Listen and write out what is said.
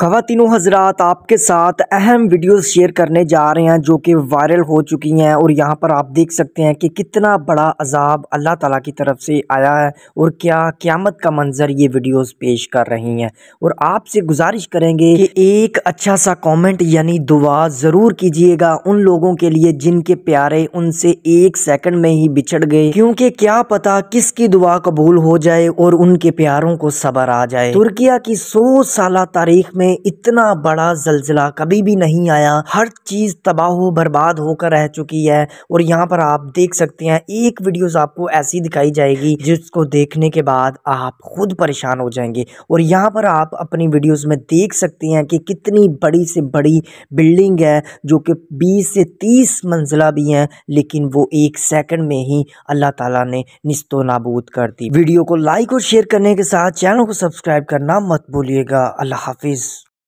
खातिनों हजरात आपके साथ अहम वीडियो शेयर करने जा रहे हैं जो कि वायरल हो चुकी हैं और यहाँ पर आप देख सकते हैं कि कितना बड़ा अजाब अल्लाह ताला की तरफ से आया है और क्या क़्यामत का मंजर ये वीडियोस पेश कर रही हैं और आपसे गुजारिश करेंगे कि एक अच्छा सा कमेंट यानी दुआ ज़रूर कीजिएगा उन लोगों के लिए जिनके प्यारे उनसे एक सेकेंड में ही बिछड़ गए क्योंकि क्या पता किसकी दुआ कबूल हो जाए और उनके प्यारों को सबर आ जाए तुर्किया की सौ साल तारीख में में इतना बड़ा जलजिला कभी भी नहीं आया हर चीज़ तबाह बर्बाद होकर रह चुकी है और यहाँ पर आप देख सकते हैं एक वीडियो आपको ऐसी दिखाई जाएगी जिसको देखने के बाद आप खुद परेशान हो जाएंगे और यहाँ पर आप अपनी वीडियोस में देख सकते हैं कि कितनी बड़ी से बड़ी बिल्डिंग है जो कि 20 से 30 मंजिला भी हैं लेकिन वो एक सेकंड में ही अल्लाह ताला ने निस्तो नाबूद कर दी वीडियो को लाइक और शेयर करने के साथ चैनल को सब्सक्राइब करना मत भूलिएगा अल्लाह हाफिज़